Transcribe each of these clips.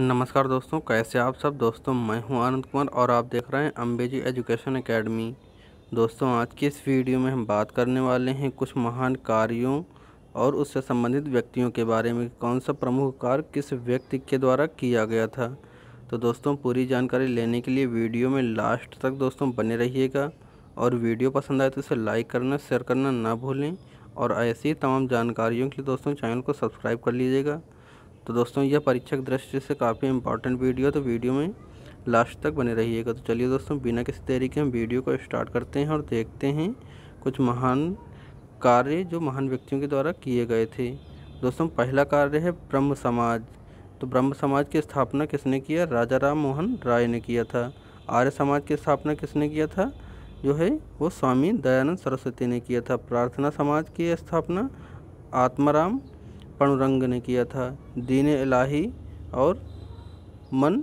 नमस्कार दोस्तों कैसे आप सब दोस्तों मैं हूं आनंद कुमार और आप देख रहे हैं जी एजुकेशन एकेडमी दोस्तों आज की इस वीडियो में हम बात करने वाले हैं कुछ महान कार्यों और उससे संबंधित व्यक्तियों के बारे में कौन सा प्रमुख कार्य किस व्यक्ति के द्वारा किया गया था तो दोस्तों पूरी जानकारी लेने के लिए वीडियो में लास्ट तक दोस्तों बने रहिएगा और वीडियो पसंद आए तो इसे लाइक करना शेयर करना ना भूलें और ऐसी तमाम जानकारियों के लिए दोस्तों चैनल को सब्सक्राइब कर लीजिएगा तो दोस्तों यह परीक्षक दृष्टि से काफ़ी इंपॉर्टेंट वीडियो तो वीडियो में लास्ट तक बने रहिएगा तो चलिए दोस्तों बिना किसी तरीके हम वीडियो को स्टार्ट करते हैं और देखते हैं कुछ महान कार्य जो महान व्यक्तियों के द्वारा किए गए थे दोस्तों पहला कार्य है ब्रह्म समाज तो ब्रह्म समाज की स्थापना किसने किया राजा राम मोहन राय ने किया था आर्य समाज की स्थापना किसने किया था जो है वो स्वामी दयानंद सरस्वती ने किया था प्रार्थना समाज की स्थापना आत्माराम पणुरंग ने किया था दीन इलाही और मन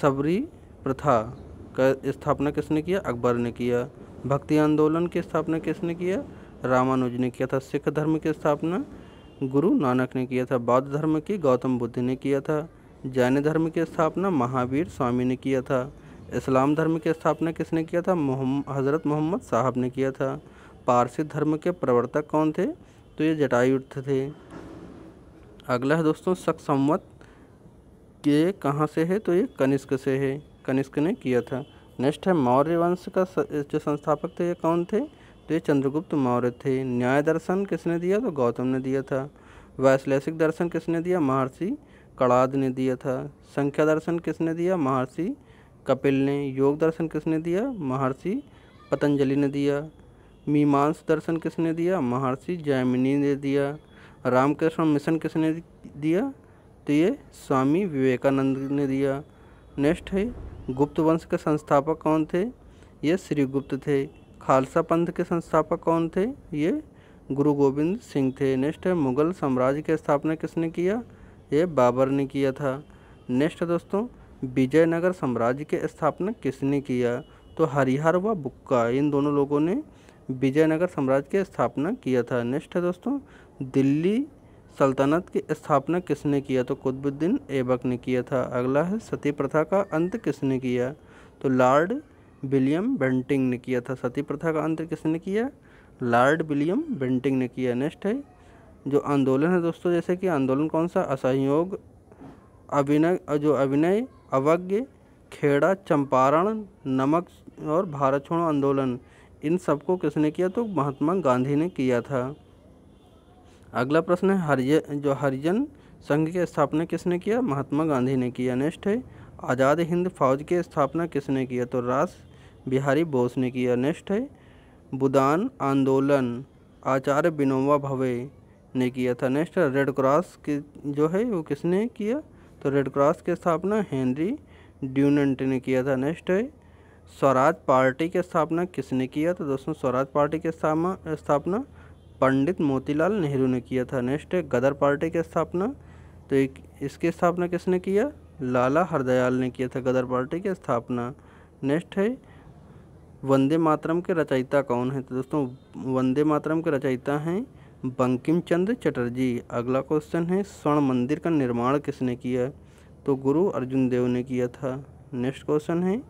सबरी प्रथा का स्थापना किसने किया अकबर ने किया भक्ति आंदोलन की स्थापना किसने किया रामानुज ने किया था सिख धर्म की स्थापना गुरु नानक ने किया था बौद्ध धर्म की गौतम बुद्ध ने किया था जैन धर्म की स्थापना महावीर स्वामी ने किया था इस्लाम धर्म की स्थापना किसने किया था हज़रत मोहम्मद साहब ने किया था पारसी धर्म के प्रवर्तक कौन थे तो ये जटायुद्ध थे अगला है दोस्तों शक संवत के कहाँ से है तो ये कनिष्क से है कनिष्क ने किया था नेक्स्ट है मौर्य वंश का जो संस्थापक थे ये कौन थे तो ये चंद्रगुप्त मौर्य थे न्याय दर्शन किसने दिया तो गौतम ने दिया था वैश्लेषिक दर्शन किसने दिया महर्षि कड़ाद ने दिया था संख्या दर्शन किसने दिया महर्षि कपिल ने योग दर्शन किसने दिया महर्षि पतंजलि ने दिया मीमांस दर्शन किसने दिया महर्षि जैमिनी ने दिया रामकृष्ण मिशन किसने दिया तो ये स्वामी विवेकानंद ने दिया नेक्स्ट है गुप्त वंश के संस्थापक कौन थे ये श्री गुप्त थे खालसा पंथ के संस्थापक कौन थे ये गुरु गोविंद सिंह थे नेक्स्ट है मुगल साम्राज्य की स्थापना किसने किया ये बाबर ने किया था नेक्स्ट दोस्तों विजयनगर साम्राज्य की स्थापना किसने किया तो हरिहर व बुक्का इन दोनों लोगों ने विजयनगर साम्राज्य की स्थापना किया था नेक्स्ट है दोस्तों दिल्ली सल्तनत की स्थापना किसने किया तो कुतुबुद्दीन ऐबक ने किया था अगला है सती प्रथा का अंत किसने किया तो लॉर्ड विलियम बेंटिंग ने किया था सती प्रथा का अंत किसने किया लॉर्ड विलियम बेंटिंग ने किया नेक्स्ट है जो आंदोलन है दोस्तों जैसे कि आंदोलन कौन सा असहयोग अभिनय जो अभिनय अवज्ञ खेड़ा चंपारण नमक और भारत छोड़ो आंदोलन इन सबको किसने किया तो महात्मा गांधी ने किया था अगला प्रश्न है हरिय जो हरिजन संघ की स्थापना किसने किया महात्मा गांधी ने किया नेक्स्ट है आज़ाद हिंद फौज की स्थापना किसने किया तो रास बिहारी बोस ने किया नेक्स्ट है बुदान आंदोलन आचार्य विनोबा भवे ने किया था नेक्स्ट रेड क्रॉस की जो है वो किसने किया तो रेड क्रॉस की स्थापना हेनरी ड्यूनेंट ने किया था नेक्स्ट है स्वराज पार्टी की स्थापना किसने किया तो दोस्तों स्वराज पार्टी की स्थापना स्थापना पंडित मोतीलाल नेहरू ने किया था नेक्स्ट है गदर पार्टी की स्थापना तो एक इसकी स्थापना किसने किया लाला हरदयाल ने किया था गदर पार्टी की स्थापना नेक्स्ट है वंदे मातरम के रचयिता कौन है तो दोस्तों वंदे मातरम के रचयिता हैं बंकिम चंद्र चटर्जी अगला क्वेश्चन है स्वर्ण मंदिर का निर्माण किसने किया तो गुरु अर्जुन देव ने किया था नेक्स्ट क्वेश्चन है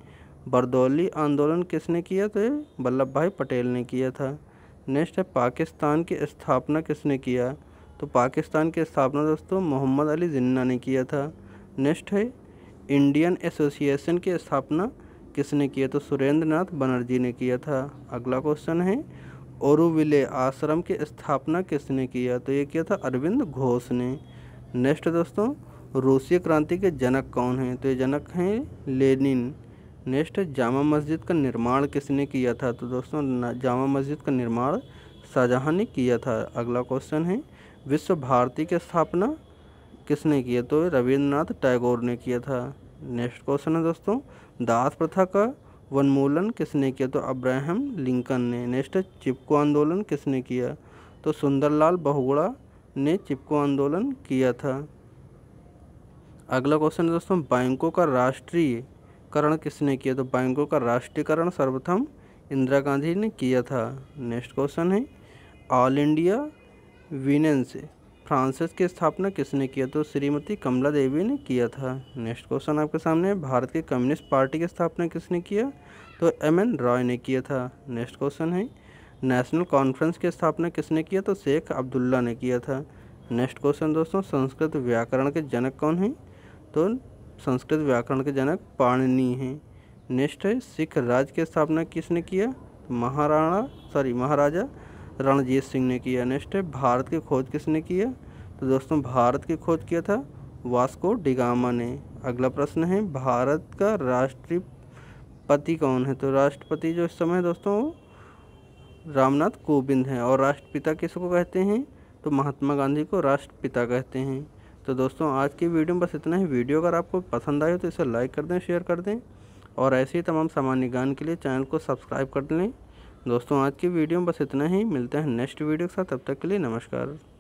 बरदौली आंदोलन किसने किया तो वल्लभ भाई पटेल ने किया था नेक्स्ट है पाकिस्तान की स्थापना किसने किया तो पाकिस्तान की स्थापना दोस्तों मोहम्मद अली जिन्ना ने किया था नेक्स्ट है इंडियन एसोसिएशन की स्थापना किसने किया तो सुरेंद्र नाथ बनर्जी ने किया था अगला क्वेश्चन है औरविले आश्रम की स्थापना किसने किया तो ये किया था अरविंद घोष ने नेक्स्ट दोस्तों रूसी क्रांति के जनक कौन हैं तो ये जनक हैं लेनिन नेक्स्ट जामा मस्जिद का निर्माण किसने किया था तो दोस्तों जामा मस्जिद का निर्माण शाहजहाँ ने किया था अगला क्वेश्चन है विश्व भारती की स्थापना किसने किया तो रविंद्रनाथ टैगोर ने किया था नेक्स्ट क्वेश्चन है दोस्तों दास प्रथा का वनमूलन किसने किया तो अब्राहम लिंकन ने नेक्स्ट चिपको आंदोलन किसने किया तो सुंदरलाल बहुगुड़ा ने चिपको आंदोलन किया था अगला क्वेश्चन है दोस्तों बैंकों का राष्ट्रीय करण किसने किया तो बैंकों का राष्ट्रीयकरण सर्वप्रथम इंदिरा गांधी ने किया था नेक्स्ट क्वेश्चन है ऑल इंडिया विनेंस फ्रांसिस की स्थापना किसने किया तो श्रीमती कमला देवी ने किया था नेक्स्ट क्वेश्चन आपके सामने भारत की कम्युनिस्ट पार्टी की स्थापना किसने किया तो एम एन रॉय ने किया था नेक्स्ट क्वेश्चन है नेशनल कॉन्फ्रेंस की स्थापना किसने किया तो शेख अब्दुल्ला ने किया था नेक्स्ट क्वेश्चन दोस्तों संस्कृत व्याकरण के जनक कौन हैं तो संस्कृत व्याकरण के जनक पाणिनि हैं नेक्स्ट है सिख राज्य की स्थापना किसने किया महाराणा सॉरी महाराजा रणजीत सिंह ने किया नेक्स्ट है भारत की खोज किसने किया तो दोस्तों भारत की खोज किया था वास्को डिगामा ने अगला प्रश्न है भारत का राष्ट्रपति कौन है तो राष्ट्रपति जो इस समय दोस्तों वो रामनाथ कोविंद हैं और राष्ट्रपिता किसको कहते हैं तो महात्मा गांधी को राष्ट्रपिता कहते हैं तो दोस्तों आज की वीडियो में बस इतना ही वीडियो अगर आपको पसंद आए तो इसे लाइक कर दें शेयर कर दें और ऐसे ही तमाम सामान्य ज्ञान के लिए चैनल को सब्सक्राइब कर लें दोस्तों आज की वीडियो में बस इतना ही मिलते हैं नेक्स्ट वीडियो के साथ तब तक के लिए नमस्कार